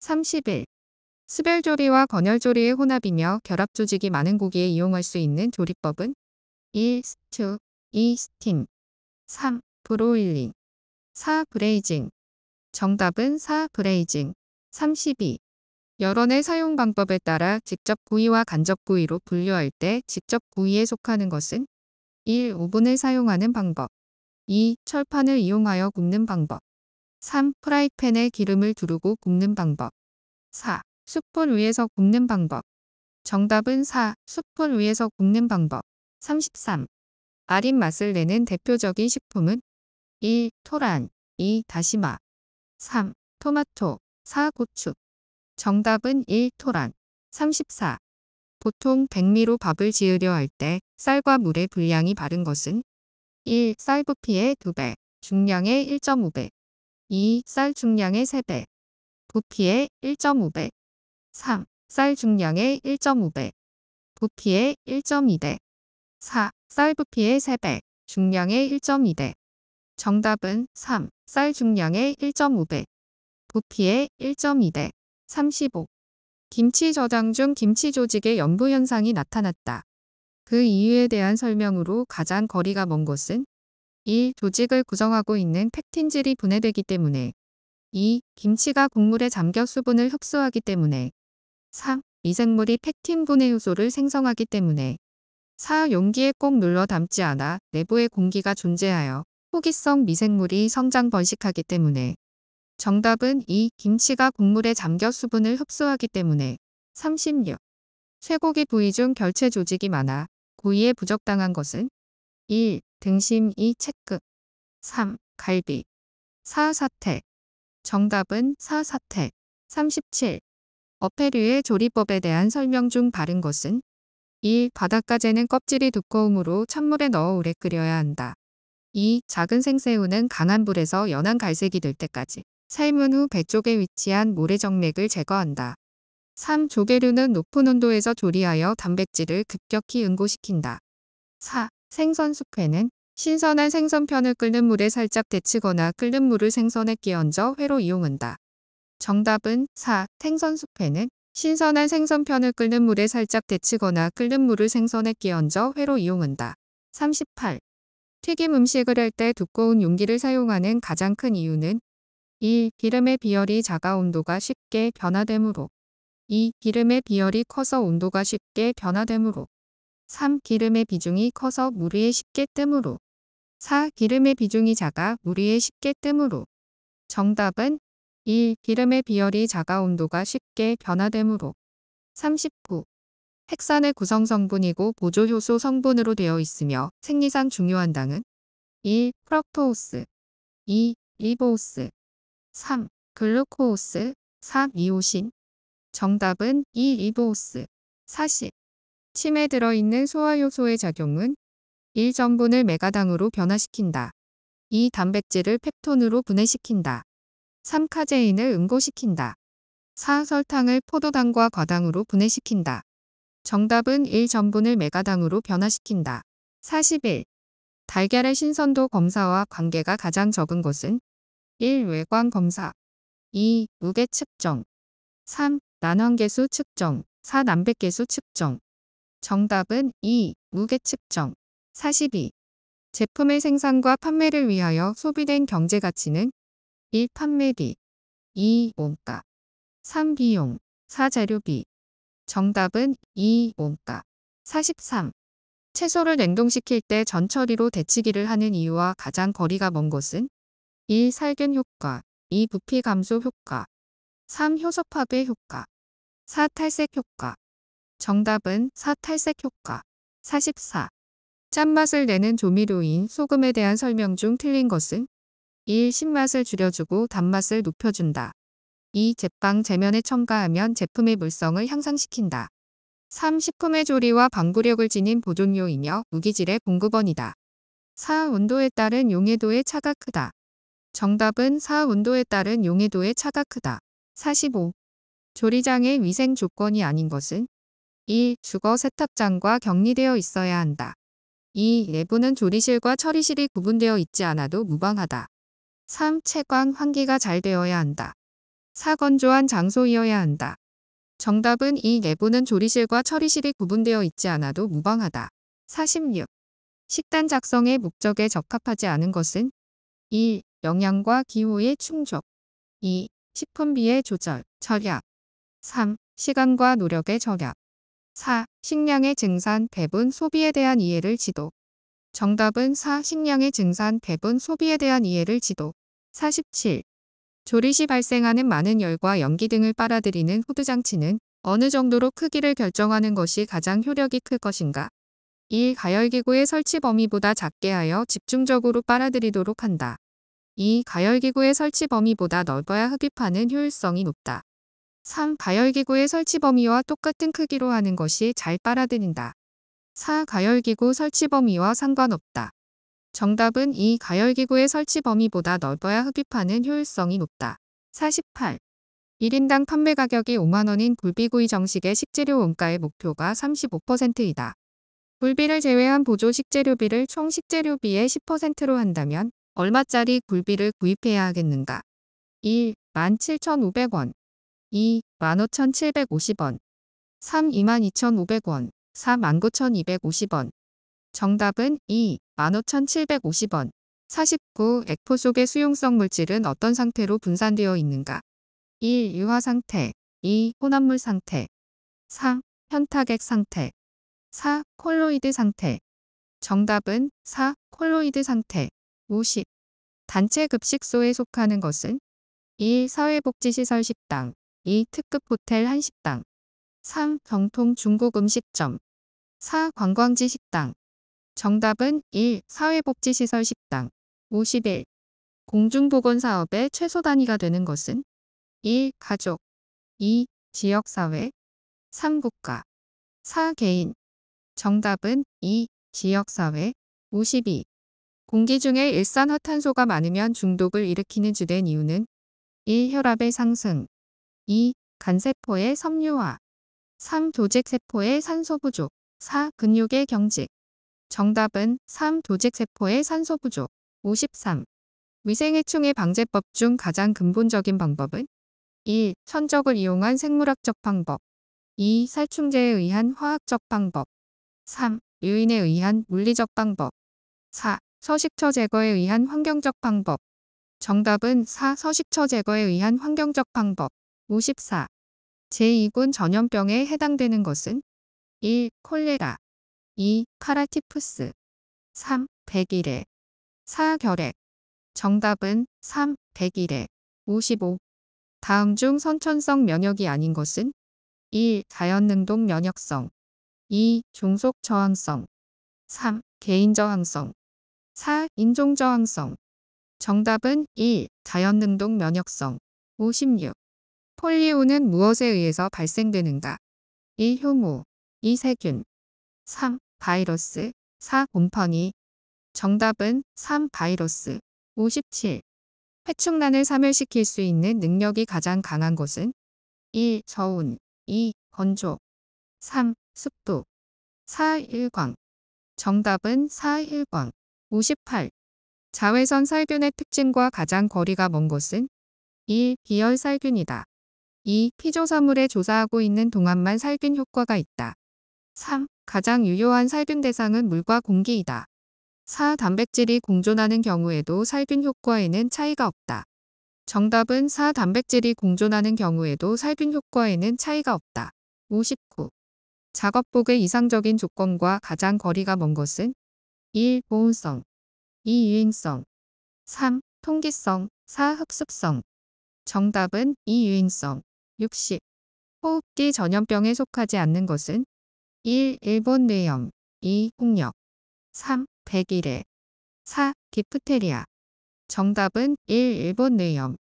30일. 스벨조리와 건열조리의 혼합이며 결합 조직이 많은 고기에 이용할 수 있는 조리법은 1. 스튜 2. 스팀 3. 브로일링 4. 브레이징 정답은 4. 브레이징 32. 여론의 사용 방법에 따라 직접 구이와 간접 구이로 분류할 때 직접 구이에 속하는 것은 1. 오븐을 사용하는 방법 2. 철판을 이용하여 굽는 방법 3. 프라이팬에 기름을 두르고 굽는 방법 4. 숯불 위에서 굽는 방법 정답은 4. 숯불 위에서 굽는 방법 33. 아린 맛을 내는 대표적인 식품은 1. 토란 2. 다시마 3. 토마토 4. 고추 정답은 1. 토란 34. 보통 백미로 밥을 지으려 할 때 쌀과 물의 분량이 바른 것은 1. 쌀 부피의 2배, 중량의 1.5배 2. 쌀 중량의 3배. 부피의 1.5배. 3. 쌀 중량의 1.5배. 부피의 1.2배. 4. 쌀 부피의 3배. 중량의 1.2배. 정답은 3. 쌀 중량의 1.5배. 부피의 1.2배. 35. 김치 저장 중 김치 조직의 염부 현상이 나타났다. 그 이유에 대한 설명으로 가장 거리가 먼 곳은 이 조직을 구성하고 있는 팩틴질이 분해되기 때문에 2. 김치가 국물에 잠겨 수분을 흡수하기 때문에 3. 미생물이 팩틴 분해 효소를 생성하기 때문에 4. 용기에 꼭 눌러 담지 않아 내부에 공기가 존재하여 호기성 미생물이 성장 번식하기 때문에 정답은 2. 김치가 국물에 잠겨 수분을 흡수하기 때문에 36. 쇠고기 부위 중 결체 조직이 많아 고의에 부적당한 것은 1. 등심 2. 채끝 3. 갈비 4. 사태 정답은 4. 사태 37. 어패류의 조리법에 대한 설명 중 바른 것은 1. 바닷가재는 껍질이 두꺼움으로 찬물에 넣어 오래 끓여야 한다. 2. 작은 생새우는 강한 불에서 연한 갈색이 될 때까지 삶은 후배 쪽에 위치한 모래정맥을 제거한다. 3. 조개류는 높은 온도에서 조리하여 단백질을 급격히 응고시킨다. 4. 생선 숲회는 신선한 생선편을 끓는 물에 살짝 데치거나 끓는 물을 생선에 끼얹어 회로 이용한다. 정답은 4. 생선 숲회는 신선한 생선편을 끓는 물에 살짝 데치거나 끓는 물을 생선에 끼얹어 회로 이용한다. 38. 튀김 음식을 할 때 두꺼운 용기를 사용하는 가장 큰 이유는 1. 기름의 비열이 작아 온도가 쉽게 변화되므로 2. 기름의 비열이 커서 온도가 쉽게 변화되므로 3. 기름의 비중이 커서 물 위에 쉽게 뜸으로 4. 기름의 비중이 작아 물 위에 쉽게 뜸으로 정답은 1. 기름의 비열이 작아 온도가 쉽게 변화되므로 39. 핵산의 구성 성분이고 보조효소 성분으로 되어 있으며 생리상 중요한 당은 1. 프럭토오스 2. 리보오스 3. 글루코오스 4. 이오신 정답은 2. 리보오스 40. 침에 들어있는 소화효소의 작용은 1. 전분을 메가당으로 변화시킨다. 2. 단백질을 펩톤으로 분해시킨다. 3. 카제인을 응고시킨다. 4. 설탕을 포도당과 과당으로 분해시킨다. 정답은 1. 전분을 메가당으로 변화시킨다. 41. 달걀의 신선도 검사와 관계가 가장 적은 것은 1. 외관 검사 2. 무게 측정 3. 난황계수 측정 4. 남백계수 측정 정답은 2. 무게 측정. 42. 제품의 생산과 판매를 위하여 소비된 경제 가치는 1. 판매비 2. 원가 3. 비용 4. 재료비 정답은 2. 원가 43. 채소를 냉동시킬 때 전처리로 데치기를 하는 이유와 가장 거리가 먼 곳은 1. 살균 효과 2. 부피 감소 효과 3. 효소 파괴 효과 4. 탈색 효과 정답은 사탈색 효과. 44. 짠맛을 내는 조미료인 소금에 대한 설명 중 틀린 것은 1. 신맛을 줄여주고 단맛을 높여준다. 2. 제빵 제면에 첨가하면 제품의 물성을 향상시킨다. 3. 식품의 조리와 방구력을 지닌 보존료이며 무기질의 공급원이다. 4. 온도에 따른 용해도의 차가 크다. 정답은 4. 온도에 따른 용해도의 차가 크다. 45. 조리장의 위생 조건이 아닌 것은 1. 주거 세탁장과 격리되어 있어야 한다. 2. 내부는 조리실과 처리실이 구분되어 있지 않아도 무방하다. 3. 채광 환기가 잘 되어야 한다. 4. 건조한 장소이어야 한다. 정답은 2. 내부는 조리실과 처리실이 구분되어 있지 않아도 무방하다. 46. 식단 작성의 목적에 적합하지 않은 것은 1. 영양과 기호의 충족 2. 식품비의 조절, 절약 3. 시간과 노력의 절약 4. 식량의 증산, 배분, 소비에 대한 이해를 지도 정답은 4. 식량의 증산, 배분, 소비에 대한 이해를 지도 47. 조리 시 발생하는 많은 열과 연기 등을 빨아들이는 후드장치는 어느 정도로 크기를 결정하는 것이 가장 효력이 클 것인가? 1. 가열기구의 설치 범위보다 작게 하여 집중적으로 빨아들이도록 한다. 2. 가열기구의 설치 범위보다 넓어야 흡입하는 효율성이 높다. 3. 가열기구의 설치 범위와 똑같은 크기로 하는 것이 잘 빨아들인다. 4. 가열기구 설치 범위와 상관없다. 정답은 이 가열기구의 설치 범위보다 넓어야 흡입하는 효율성이 높다. 48. 1인당 판매 가격이 5만원인 굴비구이 정식의 식재료 원가의 목표가 35%이다. 굴비를 제외한 보조 식재료비를 총 식재료비의 10%로 한다면 얼마짜리 굴비를 구입해야 하겠는가? 1. 17,500원 2. 15,750원 3. 22,500원 4. 19,250원 정답은 2. 15,750원 49. 액포 속의 수용성 물질은 어떤 상태로 분산되어 있는가? 1. 유화 상태 2. 혼합물 상태 3. 현타객 상태 4. 콜로이드 상태 정답은 4. 콜로이드 상태 50. 단체 급식소에 속하는 것은 1. 사회복지시설 식당 2. 특급 호텔 한식당 3. 경통 중국 음식점 4. 관광지 식당 정답은 1. 사회복지시설 식당 51. 공중보건사업의 최소 단위가 되는 것은 1. 가족 2. 지역사회 3. 국가 4. 개인 정답은 2. 지역사회 52. 공기 중에 일산화탄소가 많으면 중독을 일으키는 주된 이유는 1. 혈압의 상승 2. 간세포의 섬유화 3. 조직세포의 산소 부족 4. 근육의 경직 정답은 3. 조직세포의 산소 부족 53. 위생해충의 방제법 중 가장 근본적인 방법은 1. 천적을 이용한 생물학적 방법 2. 살충제에 의한 화학적 방법 3. 유인에 의한 물리적 방법 4. 서식처 제거에 의한 환경적 방법 정답은 4. 서식처 제거에 의한 환경적 방법 54. 제2군 전염병에 해당되는 것은 1. 콜레라 2. 카라티푸스 3. 백일해 4. 결핵 정답은 3. 백일해 55. 다음 중 선천성 면역이 아닌 것은 1. 자연능동 면역성 2. 종속 저항성 3. 개인 저항성 4. 인종 저항성 정답은 1. 자연능동 면역성 56. 폴리오는 무엇에 의해서 발생되는가? 1. 효모 2. 세균 3. 바이러스 4. 곰팡이 정답은 3. 바이러스 57. 회충란을 사멸시킬 수 있는 능력이 가장 강한 것은 1. 저온 2. 건조 3. 습도 4. 일광 정답은 4. 일광 58. 자외선 살균의 특징과 가장 거리가 먼 것은 1. 비열살균이다. 2. 피조사물에 조사하고 있는 동안만 살균 효과가 있다. 3. 가장 유효한 살균 대상은 물과 공기이다. 4. 단백질이 공존하는 경우에도 살균 효과에는 차이가 없다. 정답은 4. 단백질이 공존하는 경우에도 살균 효과에는 차이가 없다. 59. 작업복의 이상적인 조건과 가장 거리가 먼 것은 1. 보온성 2. 유행성 3. 통기성 4. 흡습성 정답은 2. 유행성 60. 호흡기 전염병에 속하지 않는 것은 1. 일본 뇌염 2. 홍역 3. 백일해 4. 기프테리아 정답은 1. 일본 뇌염